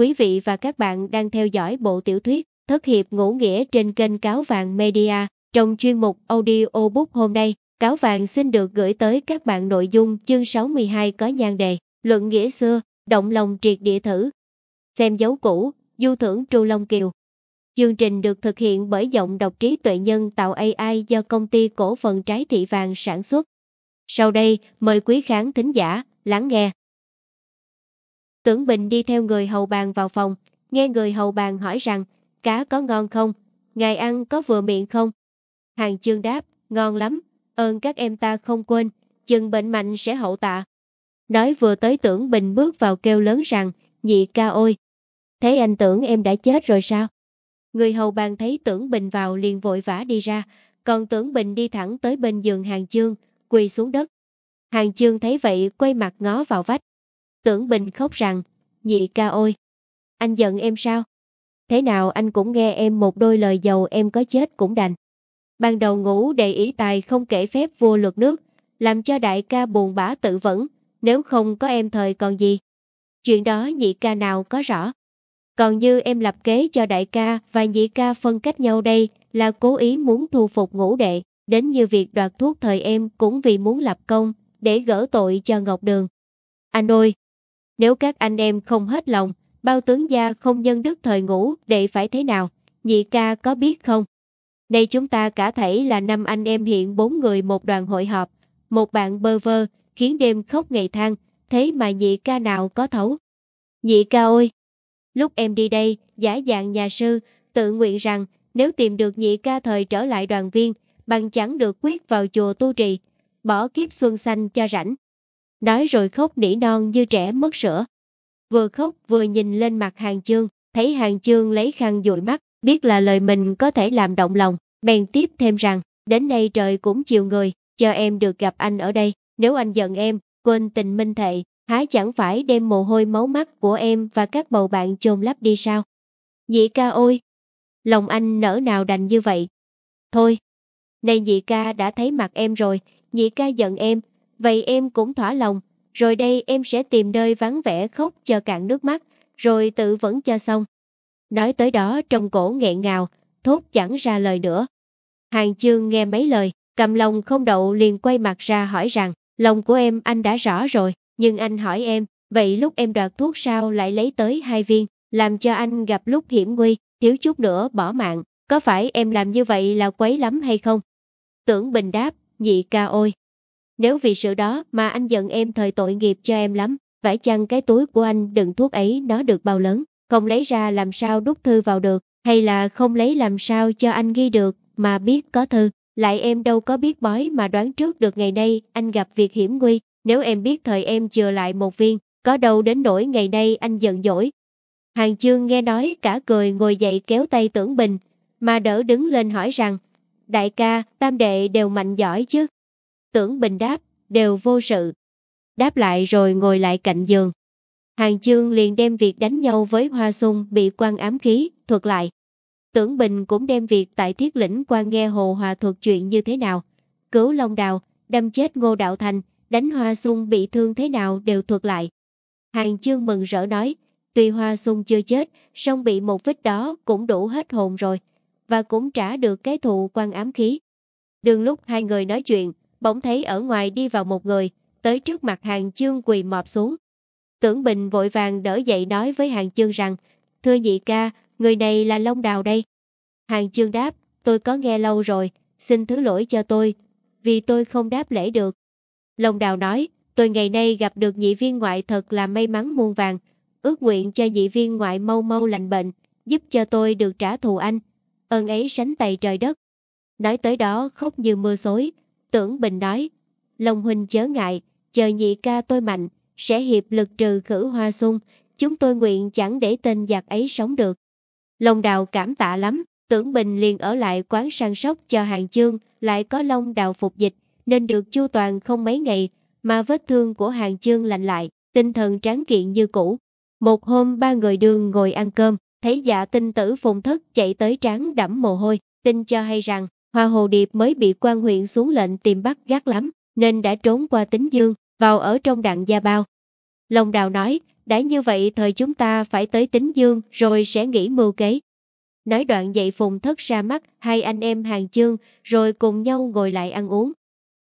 Quý vị và các bạn đang theo dõi bộ tiểu thuyết Thất hiệp ngũ nghĩa trên kênh Cáo Vàng Media. Trong chuyên mục audiobook hôm nay, Cáo Vàng xin được gửi tới các bạn nội dung chương 62 có nhan đề Luận nghĩa xưa, động lòng triệt địa thử. Xem dấu cũ, du thưởng Tru Long Kiều. Chương trình được thực hiện bởi giọng đọc trí tuệ nhân tạo AI do công ty cổ phần trái thị vàng sản xuất. Sau đây, mời quý khán thính giả lắng nghe. Tưởng Bình đi theo người hầu bàn vào phòng, nghe người hầu bàn hỏi rằng, cá có ngon không? Ngài ăn có vừa miệng không? Hàng chương đáp, ngon lắm, ơn các em ta không quên, chừng bệnh mạnh sẽ hậu tạ. Nói vừa tới tưởng Bình bước vào kêu lớn rằng, nhị ca ôi, thấy anh tưởng em đã chết rồi sao? Người hầu bàn thấy tưởng Bình vào liền vội vã đi ra, còn tưởng Bình đi thẳng tới bên giường hàng chương, quỳ xuống đất. Hàng chương thấy vậy quay mặt ngó vào vách. Tưởng Bình khóc rằng, nhị ca ôi, anh giận em sao? Thế nào anh cũng nghe em một đôi lời giàu em có chết cũng đành. Ban đầu ngủ để ý tài không kể phép vua luật nước, làm cho đại ca buồn bã tự vẫn, nếu không có em thời còn gì. Chuyện đó nhị ca nào có rõ. Còn như em lập kế cho đại ca và nhị ca phân cách nhau đây là cố ý muốn thu phục ngũ đệ, đến như việc đoạt thuốc thời em cũng vì muốn lập công, để gỡ tội cho Ngọc Đường. Anh ơi, nếu các anh em không hết lòng, bao tướng gia không nhân đức thời ngủ để phải thế nào, nhị ca có biết không? Đây chúng ta cả thảy là năm anh em hiện bốn người một đoàn hội họp, một bạn bơ vơ, khiến đêm khóc ngày than, thế mà nhị ca nào có thấu. Nhị ca ơi! Lúc em đi đây, giả dạng nhà sư, tự nguyện rằng nếu tìm được nhị ca thời trở lại đoàn viên, bằng chẳng được quyết vào chùa tu trì, bỏ kiếp xuân xanh cho rảnh nói rồi khóc nỉ non như trẻ mất sữa. Vừa khóc vừa nhìn lên mặt hàng chương, thấy hàng chương lấy khăn dụi mắt, biết là lời mình có thể làm động lòng, bèn tiếp thêm rằng, đến nay trời cũng chiều người, cho em được gặp anh ở đây, nếu anh giận em, quên tình minh thệ, há chẳng phải đem mồ hôi máu mắt của em và các bầu bạn chôn lấp đi sao? Dĩ ca ôi! Lòng anh nỡ nào đành như vậy? Thôi! nay nhị ca đã thấy mặt em rồi, nhị ca giận em, Vậy em cũng thỏa lòng, rồi đây em sẽ tìm nơi vắng vẻ khóc cho cạn nước mắt, rồi tự vẫn cho xong. Nói tới đó trong cổ nghẹn ngào, thốt chẳng ra lời nữa. Hàng chương nghe mấy lời, cầm lòng không đậu liền quay mặt ra hỏi rằng, lòng của em anh đã rõ rồi, nhưng anh hỏi em, vậy lúc em đoạt thuốc sao lại lấy tới hai viên, làm cho anh gặp lúc hiểm nguy, thiếu chút nữa bỏ mạng, có phải em làm như vậy là quấy lắm hay không? Tưởng Bình đáp, nhị ca ôi, nếu vì sự đó mà anh giận em thời tội nghiệp cho em lắm, phải chăng cái túi của anh đựng thuốc ấy nó được bao lớn, không lấy ra làm sao đút thư vào được, hay là không lấy làm sao cho anh ghi được mà biết có thư. Lại em đâu có biết bói mà đoán trước được ngày nay anh gặp việc hiểm nguy, nếu em biết thời em chừa lại một viên, có đâu đến nỗi ngày nay anh giận dỗi. Hàng chương nghe nói cả cười ngồi dậy kéo tay tưởng bình, mà đỡ đứng lên hỏi rằng, đại ca, tam đệ đều mạnh giỏi chứ, Tưởng Bình đáp, đều vô sự. Đáp lại rồi ngồi lại cạnh giường. Hàng chương liền đem việc đánh nhau với Hoa Sung bị quan ám khí, thuật lại. Tưởng Bình cũng đem việc tại thiết lĩnh quan nghe Hồ Hòa thuật chuyện như thế nào. Cứu Long Đào, đâm chết Ngô Đạo Thành, đánh Hoa Sung bị thương thế nào đều thuật lại. Hàng chương mừng rỡ nói, tuy Hoa Sung chưa chết, song bị một vết đó cũng đủ hết hồn rồi, và cũng trả được cái thù quan ám khí. Đường lúc hai người nói chuyện, bỗng thấy ở ngoài đi vào một người, tới trước mặt hàng chương quỳ mọp xuống. Tưởng Bình vội vàng đỡ dậy nói với hàng chương rằng, thưa nhị ca, người này là Long Đào đây. Hàng chương đáp, tôi có nghe lâu rồi, xin thứ lỗi cho tôi, vì tôi không đáp lễ được. Long Đào nói, tôi ngày nay gặp được nhị viên ngoại thật là may mắn muôn vàng, ước nguyện cho nhị viên ngoại mau mau lành bệnh, giúp cho tôi được trả thù anh. Ơn ấy sánh tay trời đất. Nói tới đó khóc như mưa xối, Tưởng Bình nói, Long Huynh chớ ngại, chờ nhị ca tôi mạnh, sẽ hiệp lực trừ khử hoa sung, chúng tôi nguyện chẳng để tên giặc ấy sống được. Long Đào cảm tạ lắm, Tưởng Bình liền ở lại quán săn sóc cho hàng chương, lại có Long Đào phục dịch, nên được chu toàn không mấy ngày, mà vết thương của hàng chương lành lại, tinh thần tráng kiện như cũ. Một hôm ba người đường ngồi ăn cơm, thấy dạ tinh tử phùng thất chạy tới tráng đẫm mồ hôi, tin cho hay rằng Hoa Hồ Điệp mới bị quan huyện xuống lệnh tìm bắt gắt lắm, nên đã trốn qua Tính Dương, vào ở trong đặng gia bao. Long Đào nói, đã như vậy thời chúng ta phải tới Tính Dương rồi sẽ nghỉ mưu kế. Nói đoạn dậy phùng thất ra mắt hai anh em hàng chương rồi cùng nhau ngồi lại ăn uống.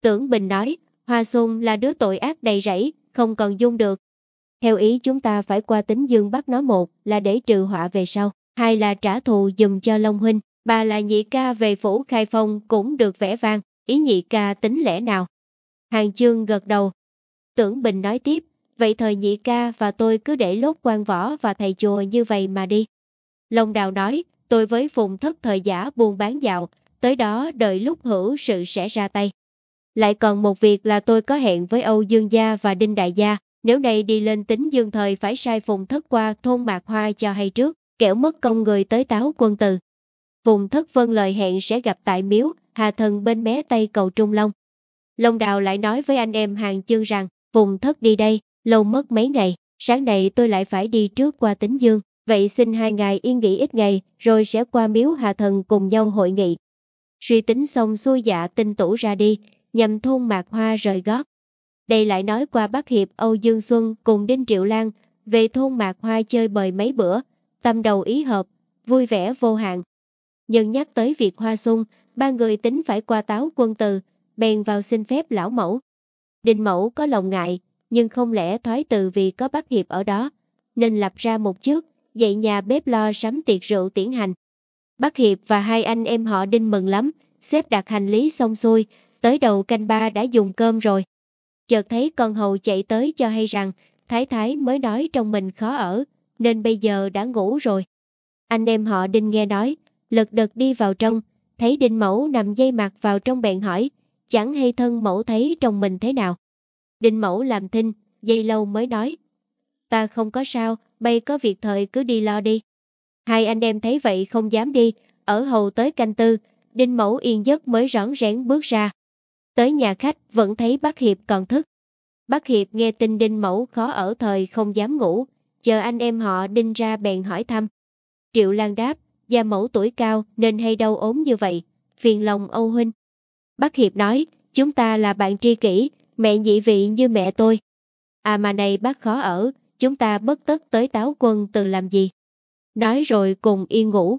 Tưởng Bình nói, Hoa Xuân là đứa tội ác đầy rẫy, không còn dung được. Theo ý chúng ta phải qua Tính Dương bắt nó một là để trừ họa về sau, hai là trả thù dùm cho Long Huynh bà là nhị ca về phủ khai phong cũng được vẽ vang, ý nhị ca tính lẽ nào? Hàng chương gật đầu. Tưởng Bình nói tiếp, vậy thời nhị ca và tôi cứ để lốt quan võ và thầy chùa như vậy mà đi. Long đào nói, tôi với phùng thất thời giả buôn bán dạo, tới đó đợi lúc hữu sự sẽ ra tay. Lại còn một việc là tôi có hẹn với Âu Dương Gia và Đinh Đại Gia, nếu này đi lên tính dương thời phải sai phùng thất qua thôn Mạc Hoa cho hay trước, kẻo mất công người tới táo quân từ. Vùng thất vân lời hẹn sẽ gặp tại miếu, hà thần bên mé tây cầu Trung Long. Long Đào lại nói với anh em hàng chương rằng, vùng thất đi đây, lâu mất mấy ngày, sáng nay tôi lại phải đi trước qua tính dương, vậy xin hai ngài yên nghỉ ít ngày, rồi sẽ qua miếu hà thần cùng nhau hội nghị. Suy tính xong xuôi dạ tinh tủ ra đi, nhằm thôn mạc hoa rời gót. Đây lại nói qua bác hiệp Âu Dương Xuân cùng Đinh Triệu Lan, về thôn mạc hoa chơi bời mấy bữa, tâm đầu ý hợp, vui vẻ vô hạn. Nhân nhắc tới việc hoa xuân, ba người tính phải qua táo quân từ, bèn vào xin phép lão mẫu. Đình mẫu có lòng ngại, nhưng không lẽ thoái từ vì có bác hiệp ở đó, nên lập ra một trước, dạy nhà bếp lo sắm tiệc rượu tiến hành. Bác Hiệp và hai anh em họ Đinh mừng lắm, xếp đặt hành lý xong xuôi, tới đầu canh ba đã dùng cơm rồi. Chợt thấy con hầu chạy tới cho hay rằng, Thái Thái mới nói trong mình khó ở, nên bây giờ đã ngủ rồi. Anh em họ Đinh nghe nói, lật đật đi vào trong, thấy Đinh Mẫu nằm dây mặt vào trong bèn hỏi, chẳng hay thân Mẫu thấy chồng mình thế nào. Đinh Mẫu làm thinh, dây lâu mới nói, ta không có sao, bay có việc thời cứ đi lo đi. Hai anh em thấy vậy không dám đi, ở hầu tới canh tư, Đinh Mẫu yên giấc mới rón rén bước ra. Tới nhà khách vẫn thấy bác Hiệp còn thức. Bác Hiệp nghe tin Đinh Mẫu khó ở thời không dám ngủ, chờ anh em họ Đinh ra bèn hỏi thăm. Triệu Lan đáp, Gia mẫu tuổi cao nên hay đau ốm như vậy, phiền lòng Âu Huynh. Bác Hiệp nói, chúng ta là bạn tri kỷ, mẹ nhị vị như mẹ tôi. À mà này bác khó ở, chúng ta bất tất tới táo quân từ làm gì. Nói rồi cùng yên ngủ.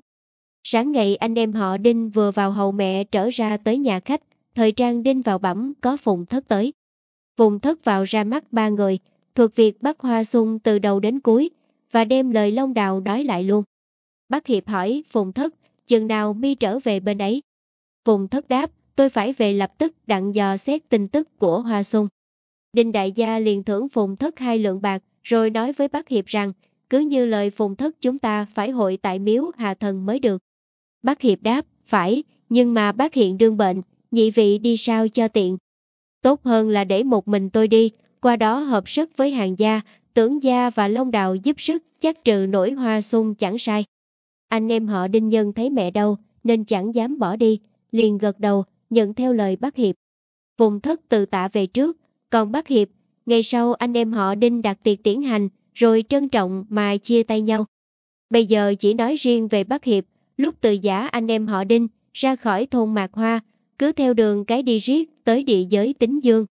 Sáng ngày anh em họ Đinh vừa vào hầu mẹ trở ra tới nhà khách, thời trang Đinh vào bẩm có phùng thất tới. Phùng thất vào ra mắt ba người, thuộc việc bắt hoa sung từ đầu đến cuối, và đem lời Long Đào nói lại luôn. Bác Hiệp hỏi Phùng Thất, chừng nào mi trở về bên ấy? Phùng Thất đáp, tôi phải về lập tức đặng dò xét tin tức của Hoa Sung. Đinh Đại Gia liền thưởng Phùng Thất hai lượng bạc, rồi nói với Bác Hiệp rằng, cứ như lời Phùng Thất chúng ta phải hội tại miếu Hà Thần mới được. Bác Hiệp đáp, phải, nhưng mà bác hiện đương bệnh, nhị vị đi sao cho tiện. Tốt hơn là để một mình tôi đi, qua đó hợp sức với hàng gia, tưởng gia và long đào giúp sức chắc trừ nổi hoa sung chẳng sai. Anh em họ Đinh Nhân thấy mẹ đâu nên chẳng dám bỏ đi, liền gật đầu, nhận theo lời bác Hiệp. Vùng thất tự tạ về trước, còn bác Hiệp, ngày sau anh em họ Đinh đặt tiệc tiến hành, rồi trân trọng mà chia tay nhau. Bây giờ chỉ nói riêng về bác Hiệp, lúc từ giả anh em họ Đinh ra khỏi thôn Mạc Hoa, cứ theo đường cái đi riết tới địa giới Tính Dương.